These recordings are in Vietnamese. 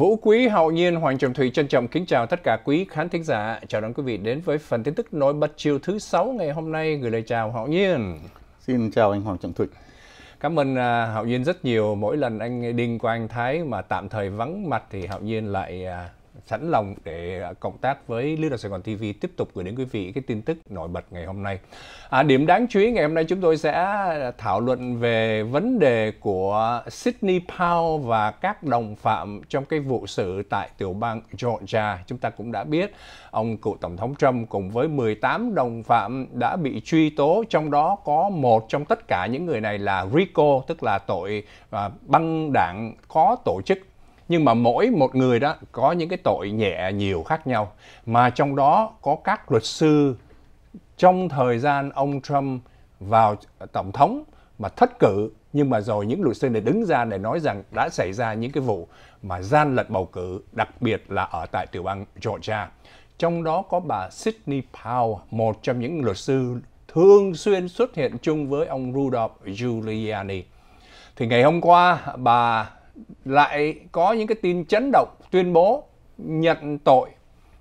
Vũ Quý Hậu Nhiên, Hoàng Trọng Thủy trân trọng kính chào tất cả quý khán thính giả. Chào đón quý vị đến với phần tin tức nổi bật chiều thứ sáu ngày hôm nay. Gửi lời chào Hậu Nhiên. Xin chào anh Hoàng Trọng Thủy. Cảm ơn à, Hậu Nhiên rất nhiều. Mỗi lần anh Đinh của anh Thái mà tạm thời vắng mặt thì Hậu Nhiên lại à, sẵn lòng để cộng tác với Lưu Đà Sài Gòn TV tiếp tục gửi đến quý vị cái tin tức nổi bật ngày hôm nay. À, điểm đáng chú ý ngày hôm nay chúng tôi sẽ thảo luận về vấn đề của Sydney Powell và các đồng phạm trong cái vụ xử tại tiểu bang Georgia. Chúng ta cũng đã biết ông cựu Tổng thống Trump cùng với 18 đồng phạm đã bị truy tố, trong đó có một trong tất cả những người này là RICO, tức là tội à, băng đảng có tổ chức nhưng mà mỗi một người đó có những cái tội nhẹ nhiều khác nhau mà trong đó có các luật sư trong thời gian ông Trump vào tổng thống mà thất cử nhưng mà rồi những luật sư này đứng ra để nói rằng đã xảy ra những cái vụ mà gian lận bầu cử đặc biệt là ở tại tiểu bang Georgia trong đó có bà Sydney Powell một trong những luật sư thường xuyên xuất hiện chung với ông Rudolph Giuliani thì ngày hôm qua bà lại có những cái tin chấn động tuyên bố nhận tội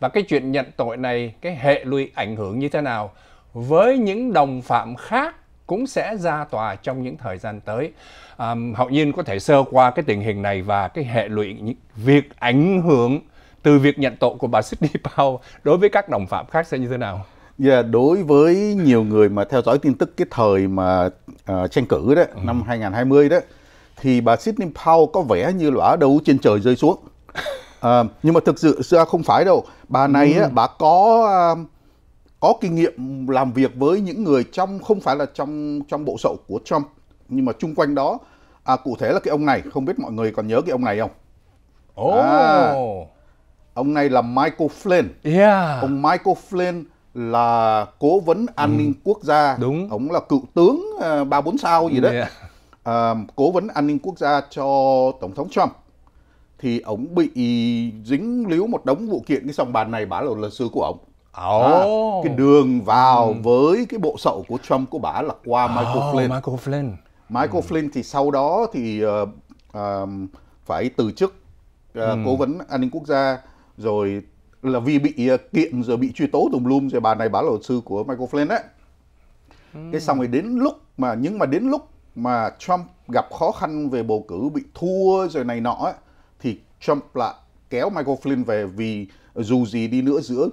và cái chuyện nhận tội này cái hệ lụy ảnh hưởng như thế nào với những đồng phạm khác cũng sẽ ra tòa trong những thời gian tới à, hậu nhiên có thể sơ qua cái tình hình này và cái hệ lụy việc ảnh hưởng từ việc nhận tội của bà Sidney Powell đối với các đồng phạm khác sẽ như thế nào? Dạ, yeah, đối với nhiều người mà theo dõi tin tức cái thời mà uh, tranh cử đó, ừ. năm 2020 đó, thì bà Sydney Powell có vẻ như là ở đâu trên trời rơi xuống. À, nhưng mà thực sự ra không phải đâu. Bà này ừ. á, bà có à, có kinh nghiệm làm việc với những người trong không phải là trong trong bộ sậu của Trump nhưng mà chung quanh đó à, cụ thể là cái ông này không biết mọi người còn nhớ cái ông này không? Oh. À, ông này là Michael Flynn. Yeah. Ông Michael Flynn là cố vấn an ninh ừ. quốc gia. Đúng. Ông là cựu tướng à, ba à, bốn sao gì đấy Yeah à, cố vấn an ninh quốc gia cho tổng thống Trump thì ông bị dính líu một đống vụ kiện cái sòng bàn này bả là luật sư của ông oh. à, cái đường vào ừ. với cái bộ sậu của Trump của bả là qua Michael oh, Flynn Michael Flynn Michael ừ. Flynn thì sau đó thì uh, uh, phải từ chức uh, ừ. cố vấn an ninh quốc gia rồi là vì bị uh, kiện rồi bị truy tố tùm lum rồi bà này bả là luật sư của Michael Flynn đấy. Ừ. Cái xong rồi đến lúc mà nhưng mà đến lúc mà Trump gặp khó khăn về bầu cử bị thua rồi này nọ ấy, thì Trump lại kéo Michael Flynn về vì dù gì đi nữa giữa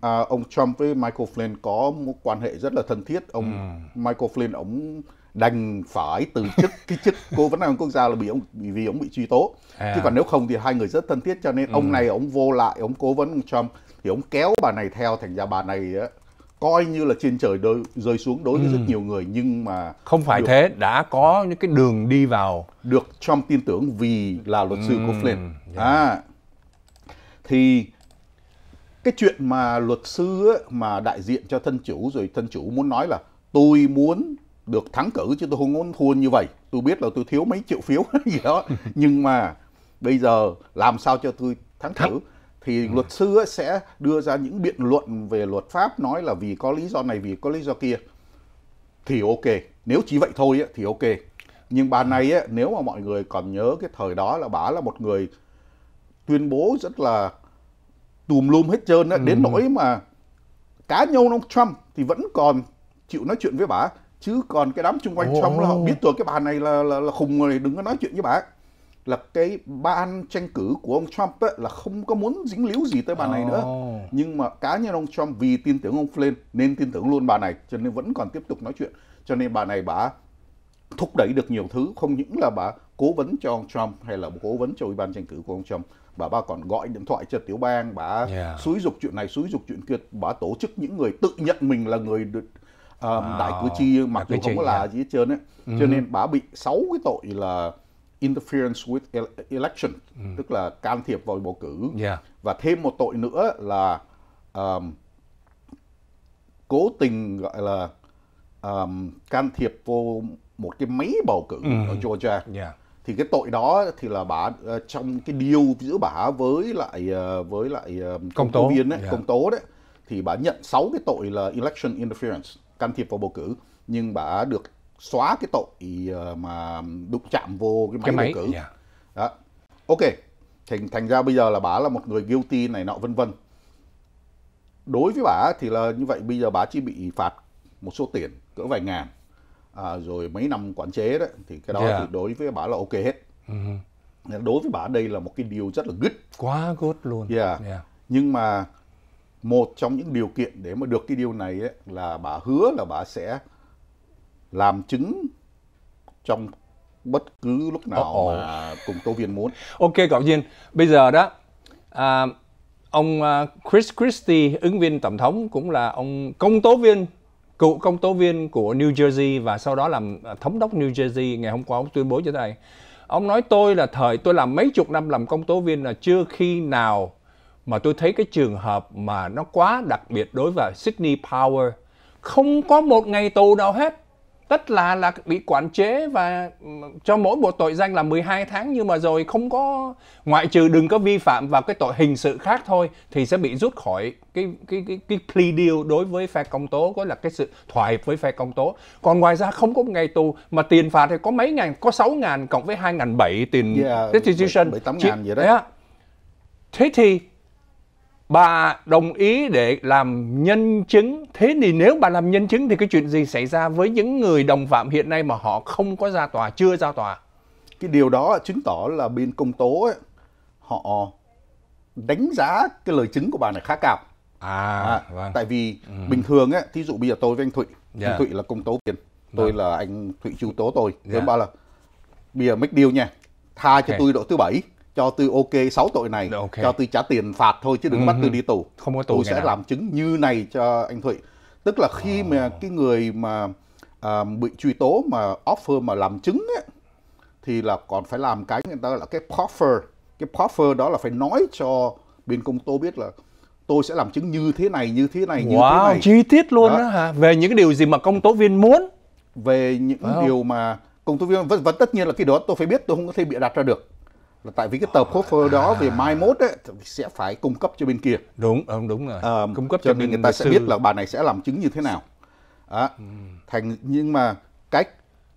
à, ông Trump với Michael Flynn có một quan hệ rất là thân thiết ông ừ. Michael Flynn ông đành phải từ chức cái chức cố vấn an ninh quốc gia là bị ông vì, vì ông bị truy tố à. chứ còn nếu không thì hai người rất thân thiết cho nên ừ. ông này ông vô lại ông cố vấn ông Trump thì ông kéo bà này theo thành ra bà này coi như là trên trời đôi, rơi xuống đối với ừ. rất nhiều người nhưng mà không phải được, thế đã có những cái đường đi vào được Trump tin tưởng vì là luật sư ừ. của Flynn yeah. Dạ. à thì cái chuyện mà luật sư ấy, mà đại diện cho thân chủ rồi thân chủ muốn nói là tôi muốn được thắng cử chứ tôi không muốn thua như vậy tôi biết là tôi thiếu mấy triệu phiếu gì đó nhưng mà bây giờ làm sao cho tôi thắng, thắng. cử thì ừ. luật sư ấy sẽ đưa ra những biện luận về luật pháp nói là vì có lý do này vì có lý do kia thì ok nếu chỉ vậy thôi ấy, thì ok nhưng bà ừ. này ấy, nếu mà mọi người còn nhớ cái thời đó là bà là một người tuyên bố rất là tùm lum hết trơn ấy, đến ừ. nỗi mà cá nhân ông Trump thì vẫn còn chịu nói chuyện với bà chứ còn cái đám chung quanh Trump là họ biết rồi cái bà này là là, là khùng rồi đừng có nói chuyện với bà là cái ban tranh cử của ông Trump ấy, là không có muốn dính líu gì tới bà này nữa. Oh. Nhưng mà cá nhân ông Trump vì tin tưởng ông Flynn nên tin tưởng luôn bà này cho nên vẫn còn tiếp tục nói chuyện. Cho nên bà này bà thúc đẩy được nhiều thứ không những là bà cố vấn cho ông Trump hay là cố vấn cho ủy ban tranh cử của ông Trump bà ba còn gọi điện thoại cho tiểu bang bà yeah. xúi dục chuyện này xúi dục chuyện kia bà tổ chức những người tự nhận mình là người được um, à, wow. đại cử tri mặc dù không có là gì hết trơn ấy uh-huh. cho ừ. nên bà bị sáu cái tội là interference with election ừ. tức là can thiệp vào bầu cử yeah. và thêm một tội nữa là um, cố tình gọi là um, can thiệp vô một cái máy bầu cử ừ. ở Georgia yeah. thì cái tội đó thì là bà uh, trong cái điều giữa bà với lại uh, với lại uh, công, công tố viên đấy yeah. công tố đấy thì bà nhận 6 cái tội là election interference can thiệp vào bầu cử nhưng bà được xóa cái tội ờ, mà đụng chạm vô cái máy, cái máy bầu cử yeah. đó ok thành thành ra bây giờ là bà là một người guilty này nọ vân vân đối với bà thì là như vậy bây giờ bà chỉ bị phạt một số tiền cỡ vài ngàn à, rồi mấy năm quản chế đấy thì cái đó yeah. Dạ. thì đối với bà là ok hết uh-huh. đối với bà đây là một cái điều rất là good quá good luôn yeah. Dạ. Yeah. Dạ. nhưng mà một trong những điều kiện để mà được cái điều này ấy, là bà hứa là bà sẽ làm chứng trong bất cứ lúc nào oh, oh. mà cùng tố viên muốn. Ok cậu Duyên, bây giờ đó à, ông à, Chris Christie ứng viên tổng thống cũng là ông công tố viên cựu công tố viên của New Jersey và sau đó làm à, thống đốc New Jersey ngày hôm qua ông tuyên bố cho đây, Ông nói tôi là thời tôi làm mấy chục năm làm công tố viên là chưa khi nào mà tôi thấy cái trường hợp mà nó quá đặc biệt đối với Sydney Power. Không có một ngày tù nào hết Tất là là bị quản chế và ừ, cho mỗi một tội danh là 12 tháng nhưng mà rồi không có ngoại trừ đừng có vi phạm vào cái tội hình sự khác thôi thì sẽ bị rút khỏi cái cái cái cái plea deal đối với phe công tố có là cái sự thỏa hiệp với phe công tố. Còn ngoài ra không có ngày tù mà tiền phạt thì có mấy ngàn, có 6 ngàn cộng với 2 ngàn bảy tiền yeah, dạ, restitution. 7, 8 ngàn vậy đó. Dạ. Thế thì Bà đồng ý để làm nhân chứng. Thế thì nếu bà làm nhân chứng thì cái chuyện gì xảy ra với những người đồng phạm hiện nay mà họ không có ra tòa, chưa ra tòa? Cái điều đó chứng tỏ là bên công tố ấy, họ đánh giá cái lời chứng của bà này khá cao. À, à vâng. Tại vì ừ. bình thường ấy, thí dụ bây giờ tôi với anh Thụy, yeah. anh dạ. Thụy là công tố viên, tôi vâng. là anh Thụy chu tố tôi. Yeah. Tôi dạ. bảo là bây giờ make deal nha, tha okay. cho tôi độ thứ bảy cho tôi ok 6 tội này dạ, okay. cho tôi trả tiền phạt thôi chứ đừng uh-huh. bắt tôi ừ, ừ. đi tù không có tù tôi sẽ nào. làm chứng như này cho anh Thụy tức là khi oh. mà ờ. cái người mà à, bị truy tố mà offer mà làm chứng ấy, thì là còn phải làm cái người ta là cái proffer cái proffer đó là phải nói cho bên công tố biết là tôi sẽ làm chứng như thế này như thế này như wow, thế này chi tiết luôn đó. đó hả về những cái điều gì mà công tố viên muốn về những điều mà công tố viên vẫn, vâng, vẫn vâng, tất nhiên là cái đó tôi phải biết tôi không có thể bịa đặt ra được là tại vì cái tờ portfolio à. đó về mai mốt ấy, sẽ phải cung cấp cho bên kia đúng ông đúng rồi à, cung cấp cho, cho nên người ta sẽ biết là bà này sẽ làm chứng như thế nào à, ừ. thành nhưng mà cách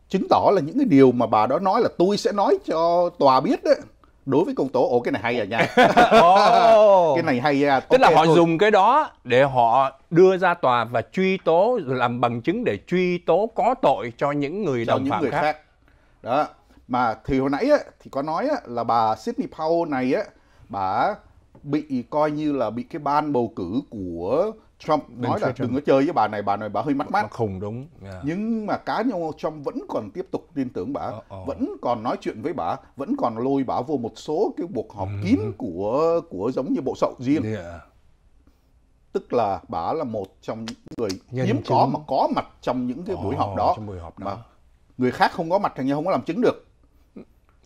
chứng tỏ là những cái điều mà bà đó nói là tôi sẽ nói cho tòa biết đấy đối với công tố ồ cái này hay à nha oh. cái này hay à tức okay, là họ thôi. dùng cái đó để họ đưa ra tòa và truy tố làm bằng chứng để truy tố có tội cho những người cho đồng những phạm người khác. khác đó mà thì hồi nãy á, thì có nói á, là bà Sydney Powell này á bà bị coi như là bị cái ban bầu cử của Trump nói Đừng là đừng có chơi với bà này bà này bà hơi mắt mắc khùng đúng yeah. Dạ. nhưng mà cá nhân Trump vẫn còn tiếp tục tin tưởng bà oh, oh. vẫn còn nói chuyện với bà vẫn còn lôi bà vô một số cái cuộc họp mm. kín của của giống như bộ sậu riêng yeah. Dạ. tức là bà là một trong những người Nhân hiếm chứng. có mà có mặt trong những cái buổi họp đó buổi họp đó. mà người khác không có mặt thì như không có làm chứng được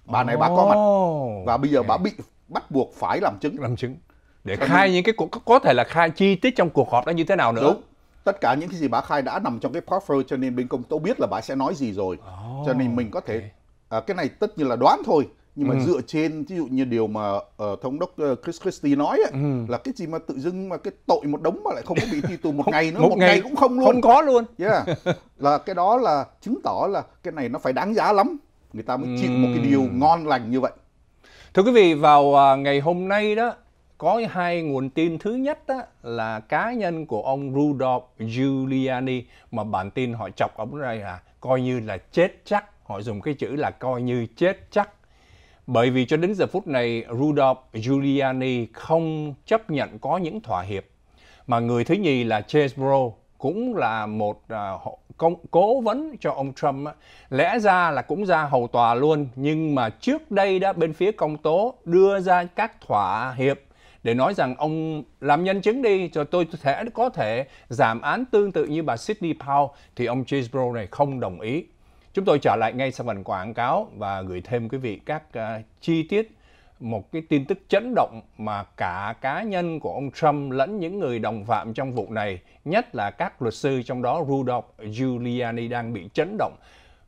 bà này bà có mặt và bây giờ bà bị bắt buộc phải làm chứng làm chứng để Cho khai nên... những cái cuộc có thể là khai chi tiết trong cuộc họp đó như thế nào nữa đúng tất cả những cái gì bà khai đã nằm trong cái portfolio cho nên bên công tố biết là bà sẽ nói gì rồi oh, cho nên mình có thể okay. à, cái này tất nhiên là đoán thôi nhưng mà ừ. dựa trên ví dụ như điều mà uh, thống đốc ờ, Chris Christie nói ấy, ừ. là cái gì mà tự dưng mà cái tội một đống mà lại không có bị thi tù một ngày nữa một, một ngày, ngày cũng không luôn không có luôn yeah. là cái đó là chứng tỏ là cái này nó phải đáng giá lắm người ta mới chịu một cái điều ngon lành như vậy thưa quý vị vào à, ngày hôm nay đó có hai nguồn tin thứ nhất đó, là cá nhân của ông Rudolf Giuliani mà bản tin họ chọc ông đây là coi như là chết chắc họ dùng cái chữ là coi như chết chắc bởi vì cho đến giờ phút này Rudolf Giuliani không chấp nhận có những thỏa hiệp mà người thứ nhì là Chesbro cũng là một uh, công, cố vấn cho ông Trump lẽ ra là cũng ra hầu tòa luôn nhưng mà trước đây đã bên phía công tố đưa ra các thỏa hiệp để nói rằng ông làm nhân chứng đi cho tôi thể có thể giảm án tương tự như bà Sydney Powell thì ông James Chisbro này không đồng ý. Chúng tôi trở lại ngay sau phần quảng cáo và gửi thêm quý vị các uh, chi tiết một cái tin tức chấn động mà cả cá nhân của ông Trump lẫn những người đồng phạm trong vụ này, nhất là các luật sư trong đó Rudolph Giuliani đang bị chấn động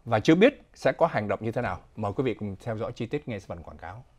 và chưa biết sẽ có hành động như thế nào. Mời quý vị cùng theo dõi chi tiết ngay sau phần quảng cáo.